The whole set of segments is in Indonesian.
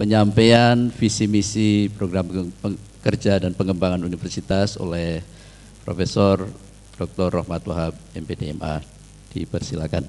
penyampaian visi misi program kerja dan pengembangan universitas oleh Profesor Dr. Rahmat Wahab MPDMA. Dipersilakan.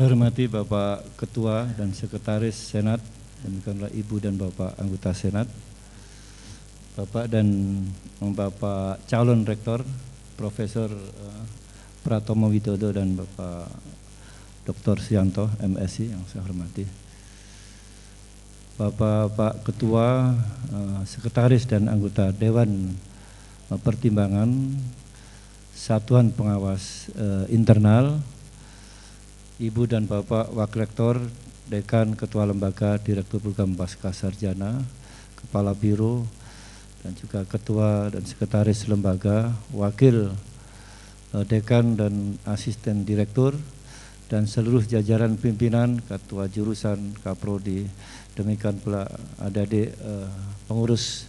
Saya hormati Bapak Ketua dan Sekretaris Senat, demikianlah Ibu dan Bapak anggota Senat, Bapak dan Bapak calon Rektor, Profesor eh, Pratomo Widodo dan Bapak Dr. Sianto, MSI yang saya hormati. Bapak Pak Ketua, eh, Sekretaris dan anggota Dewan Pertimbangan Satuan Pengawas eh, Internal, Ibu dan Bapak Wakil Rektor, Dekan Ketua Lembaga Direktur Program Pasca Sarjana, Kepala Biro, dan juga Ketua dan Sekretaris Lembaga, Wakil eh, Dekan dan Asisten Direktur, dan seluruh jajaran pimpinan, Ketua Jurusan, Kaprodi, demikian pula ada di uh, eh, pengurus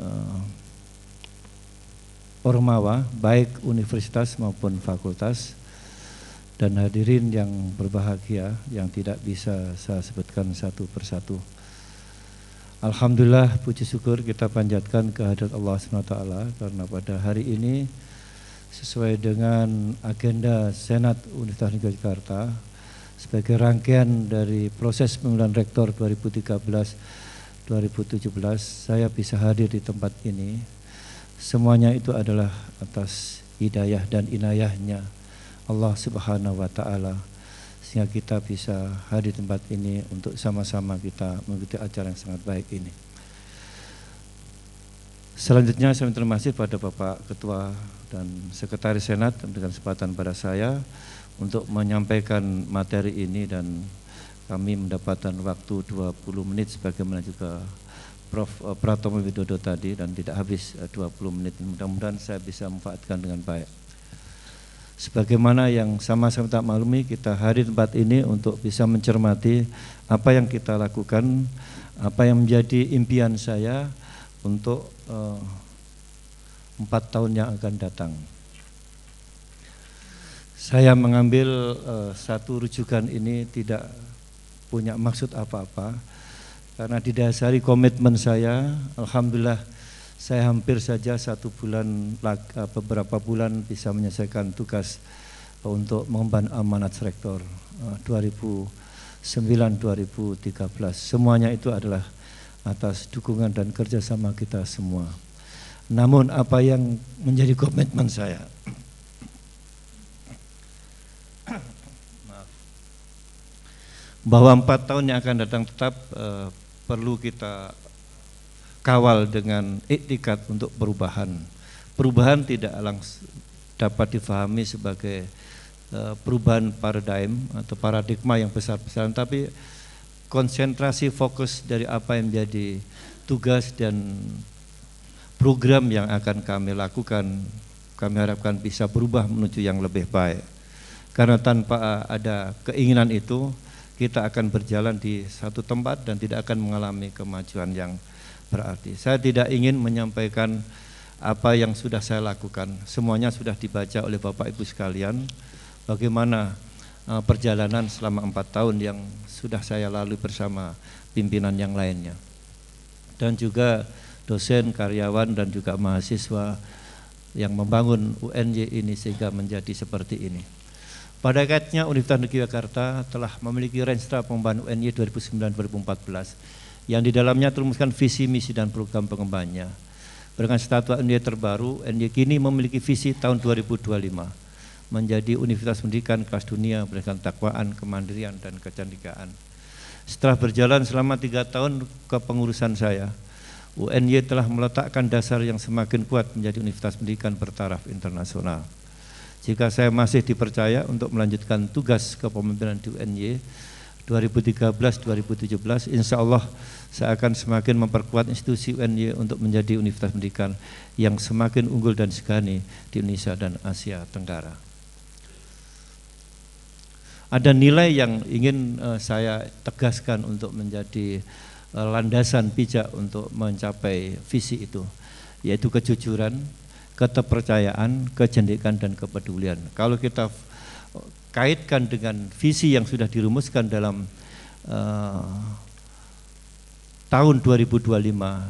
uh, Ormawa, baik universitas maupun fakultas, dan hadirin yang berbahagia yang tidak bisa saya sebutkan satu persatu. Alhamdulillah puji syukur kita panjatkan kehadirat Allah SWT karena pada hari ini sesuai dengan agenda Senat Universitas Negeri Jakarta sebagai rangkaian dari proses pemilihan rektor 2013 2017 saya bisa hadir di tempat ini semuanya itu adalah atas hidayah dan inayahnya nya Allah Subhanahu wa taala sehingga kita bisa hadir di tempat ini untuk sama-sama kita mengikuti acara yang sangat baik ini. Selanjutnya saya minta terima kasih pada Bapak Ketua dan Sekretaris Senat dengan kesempatan pada saya untuk menyampaikan materi ini dan kami mendapatkan waktu 20 menit sebagaimana juga Prof. Eh, Pratomo Widodo tadi dan tidak habis 20 eh, menit. Mudah-mudahan saya bisa memanfaatkan dengan baik sebagaimana yang sama-sama tak maklumi kita hari tempat ini untuk bisa mencermati apa yang kita lakukan, apa yang menjadi impian saya untuk eh, empat uh, tahun yang akan datang. Saya mengambil uh, satu rujukan ini tidak punya maksud apa-apa karena didasari komitmen saya, alhamdulillah saya hampir saja satu bulan eh, beberapa bulan bisa menyelesaikan tugas eh, untuk mengemban amanat rektor 2009 eh, 2013 semuanya itu adalah atas dukungan dan kerjasama kita semua namun apa yang menjadi komitmen saya bahwa empat tahun yang akan datang tetap uh, perlu kita kawal dengan iktikat untuk perubahan. Perubahan tidak langsung dapat difahami sebagai eh, perubahan paradigm atau paradigma yang besar-besaran, tapi konsentrasi fokus dari apa yang menjadi tugas dan program yang akan kami lakukan, kami harapkan bisa berubah menuju yang lebih baik. Karena tanpa ada keinginan itu, kita akan berjalan di satu tempat dan tidak akan mengalami kemajuan yang berarti. Saya tidak ingin menyampaikan apa yang sudah saya lakukan. Semuanya sudah dibaca oleh Bapak Ibu sekalian. Bagaimana eh, perjalanan selama empat tahun yang sudah saya lalui bersama pimpinan yang lainnya dan juga dosen, karyawan dan juga mahasiswa yang membangun UNY ini sehingga menjadi seperti ini. Pada kaitnya Universitas Negeri Jakarta telah memiliki renstra pembangunan UNY 2009-2014 yang di dalamnya terumuskan visi, misi, dan program pengembangannya. Dengan statuta NDI terbaru, NDI kini memiliki visi tahun 2025 menjadi Universitas Pendidikan Kelas Dunia berdasarkan takwaan, kemandirian, dan kecandikaan. Setelah berjalan selama tiga tahun kepengurusan saya, UNY telah meletakkan dasar yang semakin kuat menjadi Universitas Pendidikan bertaraf internasional. Jika saya masih dipercaya untuk melanjutkan tugas kepemimpinan di UNY, 2013-2017 insya Allah saya akan semakin memperkuat institusi UNY untuk menjadi universitas pendidikan yang semakin unggul dan segani di Indonesia dan Asia Tenggara. Ada nilai yang ingin eh, saya tegaskan untuk menjadi eh, landasan pijak untuk mencapai visi itu, yaitu kejujuran, keterpercayaan, kejendikan, dan kepedulian. Kalau kita kaitkan dengan visi yang sudah dirumuskan dalam uh, tahun 2025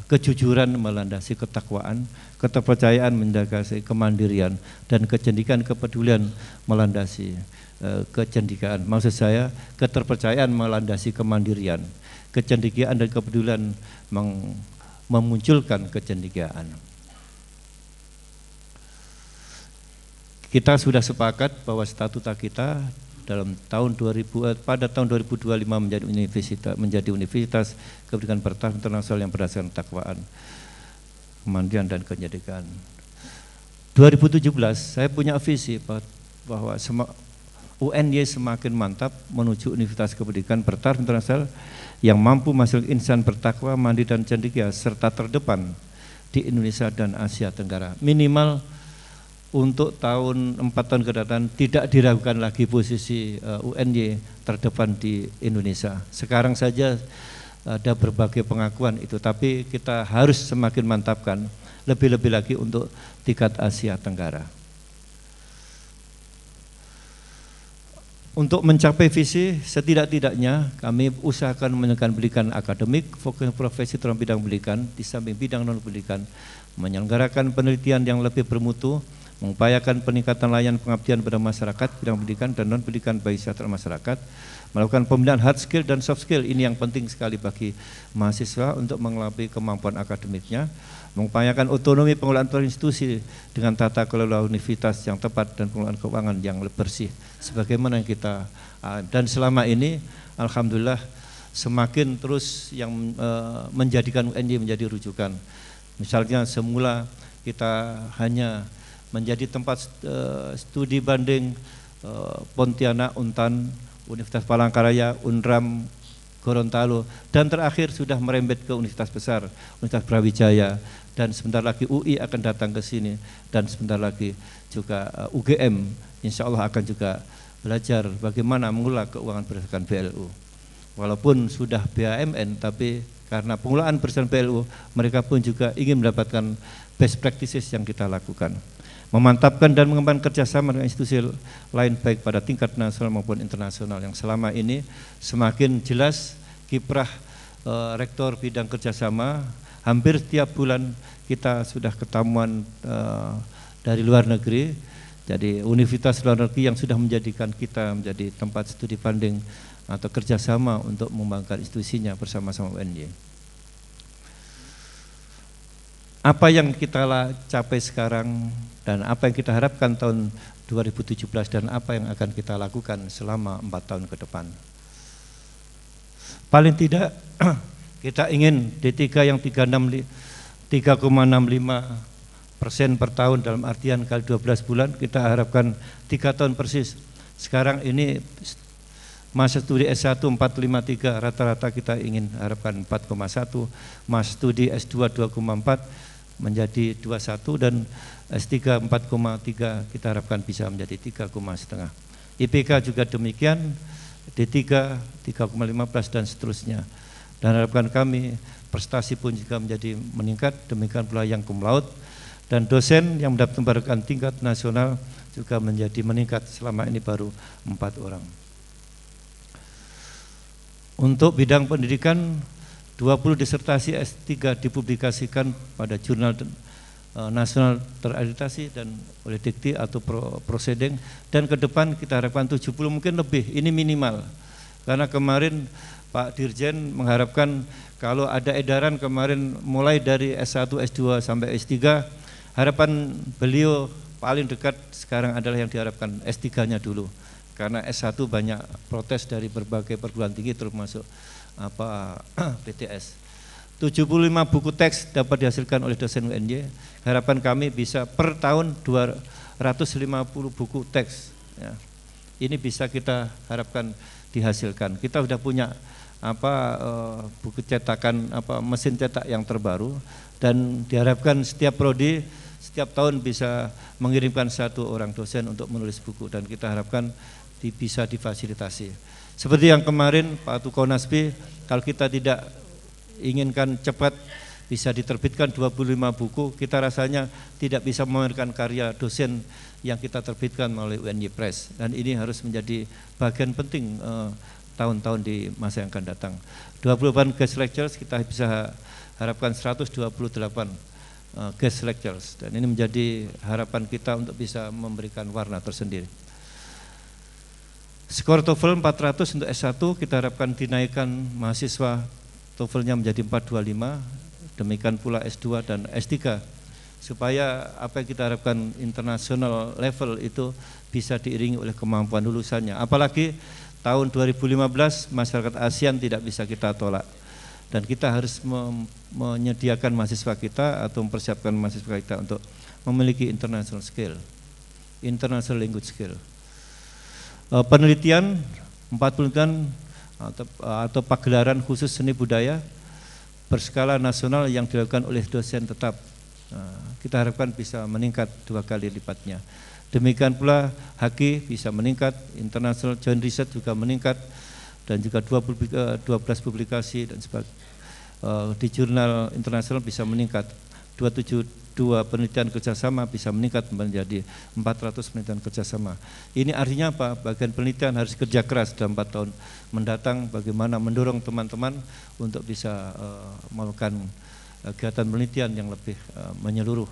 kejujuran melandasi ketakwaan keterpercayaan menjaga kemandirian dan kecendikan kepedulian melandasi uh, kecendikaan maksud saya keterpercayaan melandasi kemandirian kecendikaan dan kepedulian meng, memunculkan kecendikaan kita sudah sepakat bahwa statuta kita dalam tahun 2000 eh, pada tahun 2025 menjadi universitas menjadi universitas kebudayaan pertahanan internasional yang berdasarkan takwaan kemandirian dan kenyedekan 2017 saya punya visi bahwa sema, UNY semakin mantap menuju universitas kebudayaan pertahanan internasional yang mampu menghasilkan insan bertakwa, mandi dan cendekia serta terdepan di Indonesia dan Asia Tenggara minimal untuk tahun empat tahun ke depan tidak diragukan lagi posisi eh, UNY terdepan di Indonesia. Sekarang saja ada berbagai pengakuan itu, tapi kita harus semakin mantapkan lebih-lebih lagi untuk tingkat Asia Tenggara. Untuk mencapai visi, setidak-tidaknya kami usahakan menyelenggarakan pendidikan akademik, fokus profesi dalam bidang pendidikan, di samping bidang non-pendidikan, menyelenggarakan penelitian yang lebih bermutu, mengupayakan peningkatan layanan pengabdian pada masyarakat, bidang pendidikan dan non pendidikan bagi sejahtera masyarakat, melakukan pembinaan hard skill dan soft skill ini yang penting sekali bagi mahasiswa untuk mengelabui kemampuan akademiknya, mengupayakan otonomi pengelolaan institusi dengan tata kelola universitas yang tepat dan pengelolaan keuangan yang bersih, sebagaimana yang kita ah, dan selama ini alhamdulillah semakin terus yang eh, menjadikan UNJ menjadi rujukan. Misalnya semula kita hanya menjadi tempat eh, studi banding eh, Pontianak, Untan, Universitas Palangkaraya, Unram, Gorontalo dan terakhir sudah merembet ke universitas besar, Universitas Brawijaya dan sebentar lagi UI akan datang ke sini dan sebentar lagi juga eh, UGM insya Allah akan juga belajar bagaimana mengelola keuangan berdasarkan BLU. Walaupun sudah BAMN tapi karena pengelolaan berdasarkan BLU mereka pun juga ingin mendapatkan best practices yang kita lakukan memantapkan dan mengembangkan kerjasama dengan institusi lain baik pada tingkat nasional maupun internasional yang selama ini semakin jelas kiprah e, rektor bidang kerjasama hampir setiap bulan kita sudah ketemuan e, eh, dari luar negeri jadi universitas luar negeri yang sudah menjadikan kita menjadi tempat studi banding atau kerjasama untuk mengembangkan institusinya bersama-sama UNY apa yang kita capai sekarang dan apa yang kita harapkan tahun 2017 dan apa yang akan kita lakukan selama empat tahun ke depan. Paling tidak kita ingin D3 yang 365 persen per tahun dalam artian kali 12 bulan kita harapkan tiga tahun persis. Sekarang ini masa studi S1 453 rata-rata kita ingin harapkan 4,1, masa studi S2 2,4 menjadi 21 dan S3 4,3 kita harapkan bisa menjadi 3,5. IPK juga demikian, D3 3,15 dan seterusnya. Dan harapkan kami prestasi pun juga menjadi meningkat, demikian pula yang kum laut dan dosen yang mendapat penghargaan tingkat nasional juga menjadi meningkat selama ini baru empat orang. Untuk bidang pendidikan 20 disertasi S3 dipublikasikan pada jurnal eh, nasional tereditasi dan oleh dikti atau pro, prosedeng dan ke depan kita harapkan 70 mungkin lebih ini minimal karena kemarin Pak Dirjen mengharapkan kalau ada edaran kemarin mulai dari S1, S2 sampai S3 harapan beliau paling dekat sekarang adalah yang diharapkan S3-nya dulu karena S1 banyak protes dari berbagai perguruan tinggi termasuk apa PTS. 75 buku teks dapat dihasilkan oleh dosen UNJ Harapan kami bisa per tahun 250 buku teks. Ya. Ini bisa kita harapkan dihasilkan. Kita sudah punya apa uh, buku cetakan apa mesin cetak yang terbaru dan diharapkan setiap prodi setiap tahun bisa mengirimkan satu orang dosen untuk menulis buku dan kita harapkan di, bisa difasilitasi. Seperti yang kemarin Pak Tuko Nasbi, kalau kita tidak inginkan cepat bisa diterbitkan 25 buku, kita rasanya tidak bisa memamerkan karya dosen yang kita terbitkan melalui UNY Press. Dan ini harus menjadi bagian penting eh, tahun-tahun di masa yang akan datang. 28 guest lectures kita bisa harapkan 128 eh, guest lectures dan ini menjadi harapan kita untuk bisa memberikan warna tersendiri. Skor TOEFL 400 untuk S1 kita harapkan dinaikkan mahasiswa TOEFL-nya menjadi 425, demikian pula S2 dan S3 supaya apa yang kita harapkan internasional level itu bisa diiringi oleh kemampuan lulusannya. Apalagi tahun 2015 masyarakat ASEAN tidak bisa kita tolak dan kita harus menyediakan mahasiswa kita atau mempersiapkan mahasiswa kita untuk memiliki international skill, international language skill. Eh, penelitian, empat penelitian eh, atau, eh, atau pagelaran khusus seni budaya berskala nasional yang dilakukan oleh dosen tetap. Nah, kita harapkan bisa meningkat dua kali lipatnya. Demikian pula HAKI bisa meningkat, International Joint Research juga meningkat, dan juga 12 publikasi dan sebagainya di jurnal internasional bisa meningkat. 272 penelitian kerjasama bisa meningkat menjadi 400 penelitian kerjasama. Ini artinya apa? Bagian penelitian harus kerja keras dalam 4 tahun mendatang bagaimana mendorong teman-teman untuk bisa eh, melakukan eh, kegiatan penelitian yang lebih eh, menyeluruh.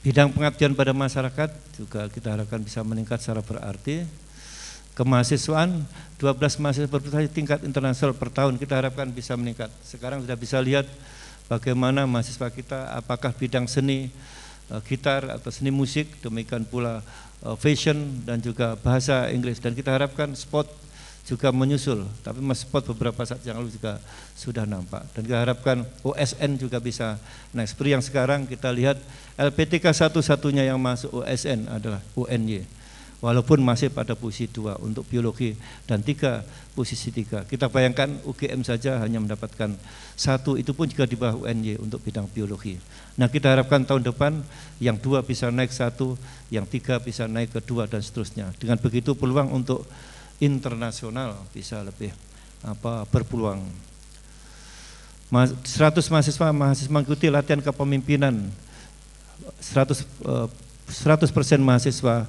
Bidang pengabdian pada masyarakat juga kita harapkan bisa meningkat secara berarti. Kemahasiswaan 12 mahasiswa berprestasi tingkat internasional per tahun kita harapkan bisa meningkat. Sekarang sudah bisa lihat bagaimana mahasiswa kita apakah bidang seni eh, gitar atau seni musik demikian pula eh, fashion dan juga bahasa Inggris dan kita harapkan spot juga menyusul tapi mas spot beberapa saat yang lalu juga sudah nampak dan kita harapkan OSN juga bisa naik seperti yang sekarang kita lihat LPTK satu-satunya yang masuk OSN adalah UNY walaupun masih pada posisi dua untuk biologi dan tiga posisi tiga. Kita bayangkan UGM saja hanya mendapatkan satu itu pun juga di bawah UNY untuk bidang biologi. Nah kita harapkan tahun depan yang dua bisa naik satu, yang tiga bisa naik kedua dan seterusnya. Dengan begitu peluang untuk internasional bisa lebih apa berpeluang. 100 mahasiswa mahasiswa mengikuti latihan kepemimpinan 100 100% eh, mahasiswa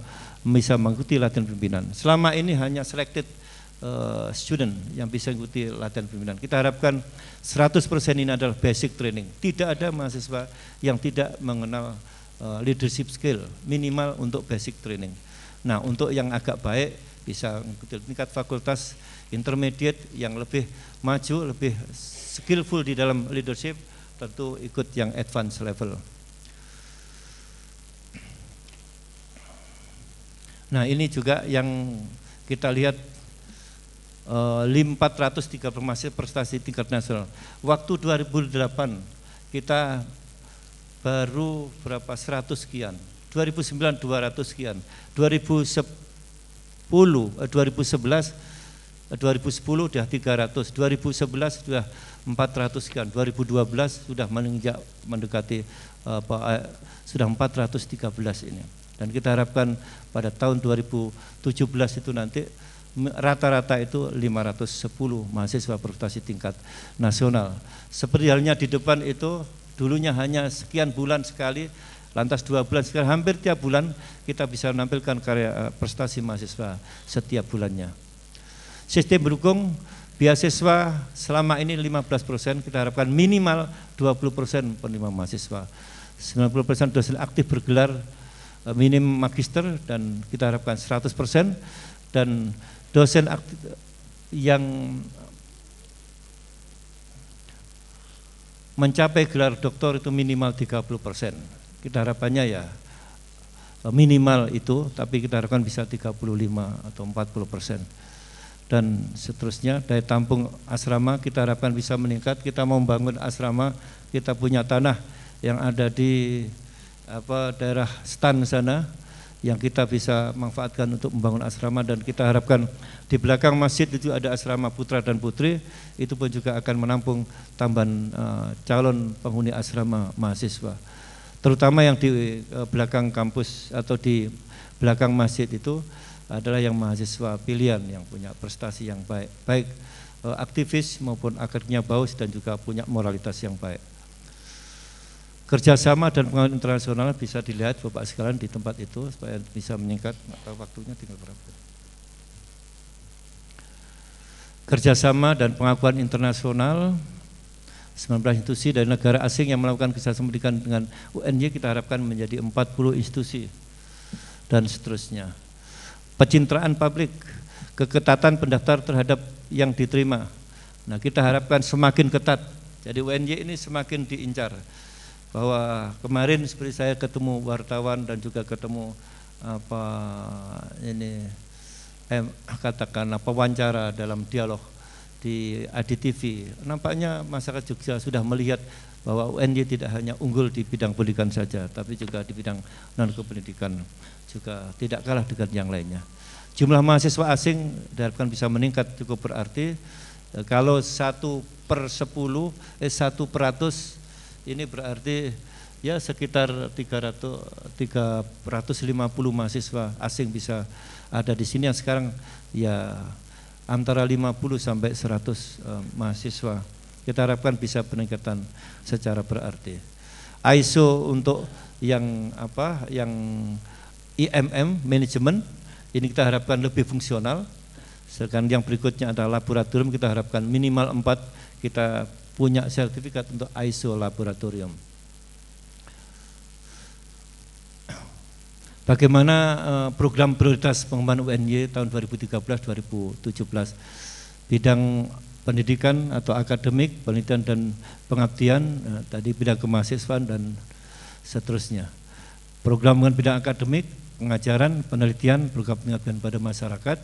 bisa mengikuti latihan pimpinan. Selama ini hanya selected eh, student yang bisa mengikuti latihan pimpinan. Kita harapkan 100% ini adalah basic training. Tidak ada mahasiswa yang tidak mengenal eh, leadership skill minimal untuk basic training. Nah, untuk yang agak baik bisa mengikuti tingkat fakultas intermediate yang lebih maju, lebih skillful di dalam leadership tentu ikut yang advance level. Nah ini juga yang kita lihat e, LIM 403 Prestasi Tingkat Nasional. Waktu 2008 kita baru berapa 100 sekian. 2009 200 sekian. 2010 eh, 2011 2010 eh, sudah 300, 2011 sudah 400 sekian, 2012 sudah menginjak mendekati eh, apa, sudah 413 ini. Dan kita harapkan pada tahun 2017 itu nanti rata-rata itu 510 mahasiswa prestasi tingkat nasional. Seperti halnya di depan itu dulunya hanya sekian bulan sekali, lantas dua bulan sekali, hampir tiap bulan kita bisa menampilkan karya eh, prestasi mahasiswa setiap bulannya. Sistem berukung beasiswa selama ini 15 persen, kita harapkan minimal 20 persen penerima mahasiswa. 90 persen dosen aktif bergelar Eh, minim magister dan kita harapkan 100% dan dosen aktif yang mencapai gelar doktor itu minimal 30%. Kita harapannya ya eh, minimal itu, tapi kita harapkan bisa 35 atau 40 persen. Dan seterusnya daya tampung asrama kita harapkan bisa meningkat. Kita mau membangun asrama, kita punya tanah yang ada di apa daerah stan sana yang kita bisa manfaatkan untuk membangun asrama dan kita harapkan di belakang masjid itu ada asrama putra dan putri itu pun juga akan menampung tambahan uh, calon penghuni asrama mahasiswa terutama yang di uh, belakang kampus atau di belakang masjid itu adalah yang mahasiswa pilihan yang punya prestasi yang baik baik uh, aktivis maupun akadnya baus dan juga punya moralitas yang baik kerjasama dan pengawasan internasional bisa dilihat Bapak sekalian di tempat itu supaya bisa meningkat, menyingkat waktunya tinggal berapa. Kerjasama dan pengakuan internasional 19 institusi dari negara asing yang melakukan kerjasama pendidikan dengan UNY kita harapkan menjadi 40 institusi dan seterusnya. Pencitraan publik, keketatan pendaftar terhadap yang diterima. Nah kita harapkan semakin ketat. Jadi UNY ini semakin diincar bahwa kemarin seperti saya ketemu wartawan dan juga ketemu apa ini eh, katakan apa wawancara dalam dialog di Adi TV. nampaknya masyarakat Jogja sudah melihat bahwa UNY tidak hanya unggul di bidang pendidikan saja tapi juga di bidang non kependidikan juga tidak kalah dengan yang lainnya jumlah mahasiswa asing diharapkan bisa meningkat cukup berarti e, kalau satu per sepuluh eh satu peratus ini berarti ya sekitar 300 350 mahasiswa asing bisa ada di sini yang sekarang ya antara 50 sampai 100 eh, mahasiswa. Kita harapkan bisa peningkatan secara berarti. ISO untuk yang apa yang IMM manajemen ini kita harapkan lebih fungsional. Sedangkan yang berikutnya adalah laboratorium kita harapkan minimal 4 kita punya sertifikat untuk ISO laboratorium. Bagaimana eh, program prioritas pengembangan UNY tahun 2013-2017 bidang pendidikan atau akademik, penelitian dan pengabdian, eh, tadi bidang kemahasiswaan dan seterusnya. Program dengan bidang akademik, pengajaran, penelitian, program pengabdian pada masyarakat,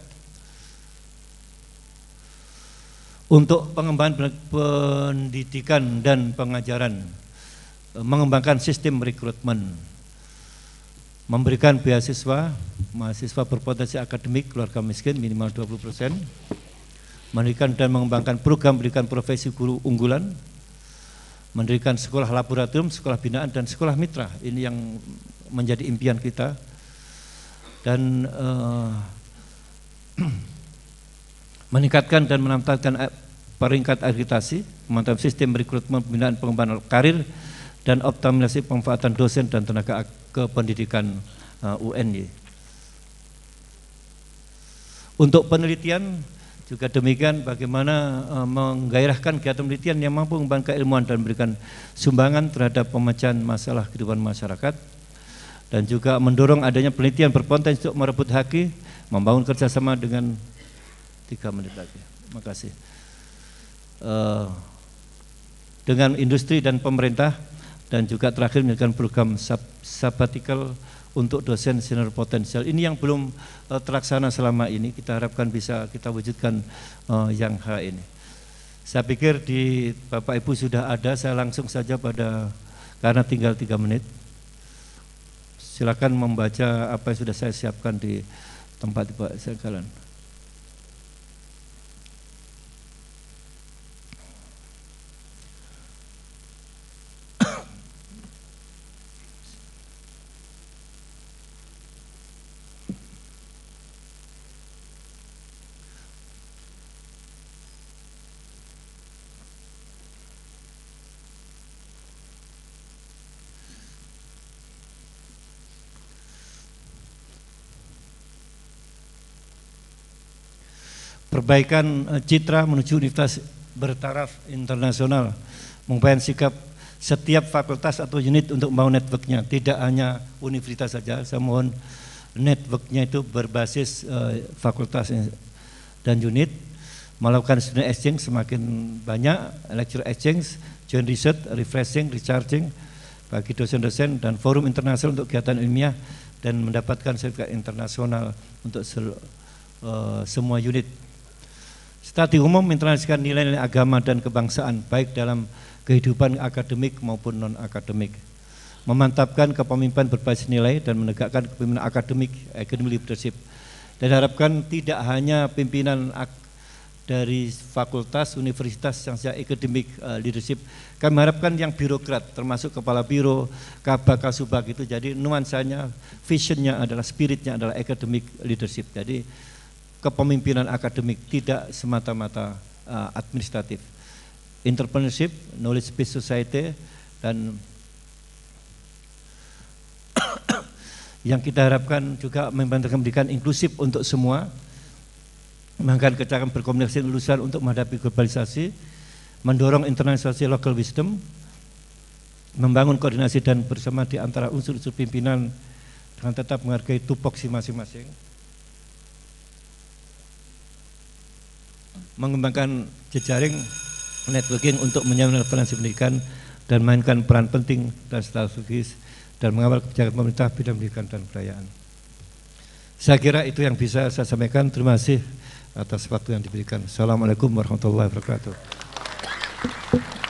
untuk pengembangan pendidikan dan pengajaran, eh, mengembangkan sistem rekrutmen, memberikan beasiswa mahasiswa berpotensi akademik keluarga miskin minimal 20%, memberikan dan mengembangkan program pendidikan profesi guru unggulan, memberikan sekolah laboratorium, sekolah binaan dan sekolah mitra. Ini yang menjadi impian kita. Dan uh, meningkatkan dan meningkatkan peringkat akreditasi, memantau sistem rekrutmen pembinaan pengembangan karir dan optimalisasi pemanfaatan dosen dan tenaga kependidikan eh, UNY. Untuk penelitian juga demikian bagaimana eh, menggairahkan kegiatan penelitian yang mampu mengembangkan keilmuan dan memberikan sumbangan terhadap pemecahan masalah kehidupan masyarakat dan juga mendorong adanya penelitian berpotensi untuk merebut haki, membangun kerjasama dengan tiga menit lagi. Terima kasih. Uh, dengan industri dan pemerintah dan juga terakhir menjadikan program sab sabbatical untuk dosen senior potensial. Ini yang belum uh, terlaksana selama ini. Kita harapkan bisa kita wujudkan uh, yang hal ini. Saya pikir di Bapak Ibu sudah ada. Saya langsung saja pada karena tinggal tiga menit. Silakan membaca apa yang sudah saya siapkan di tempat bapak Sekalian. perbaikan eh, citra menuju universitas bertaraf internasional, mengubah sikap setiap fakultas atau unit untuk membangun networknya, tidak hanya universitas saja. Saya mohon networknya itu berbasis eh, fakultas dan unit, melakukan student exchange semakin banyak, lecture exchange, joint research, refreshing, recharging, bagi dosen-dosen dan forum internasional untuk kegiatan ilmiah dan mendapatkan sertifikat internasional untuk uh, semua unit Studi umum mentransikan nilai-nilai agama dan kebangsaan baik dalam kehidupan akademik maupun non-akademik. Memantapkan kepemimpinan berbasis nilai dan menegakkan kepemimpinan akademik, academic leadership. Dan harapkan tidak hanya pimpinan dari fakultas, universitas yang secara akademik eh, leadership, kami harapkan yang birokrat termasuk kepala biro, kabak, kasubag itu jadi nuansanya, visionnya adalah spiritnya adalah academic leadership. Jadi kepemimpinan akademik tidak semata-mata uh, administratif. Entrepreneurship, knowledge based society dan yang kita harapkan juga membantu pendidikan inklusif untuk semua mengangkat kecakapan berkomunikasi lulusan untuk menghadapi globalisasi, mendorong internalisasi local wisdom, membangun koordinasi dan bersama di antara unsur-unsur pimpinan dengan tetap menghargai tupoksi masing-masing. mengembangkan jejaring networking untuk menyambung referensi pendidikan dan mainkan peran penting dan strategis dan mengawal kebijakan pemerintah bidang pendidikan dan perayaan Saya kira itu yang bisa saya sampaikan. Terima kasih atas waktu yang diberikan. Assalamualaikum warahmatullahi wabarakatuh.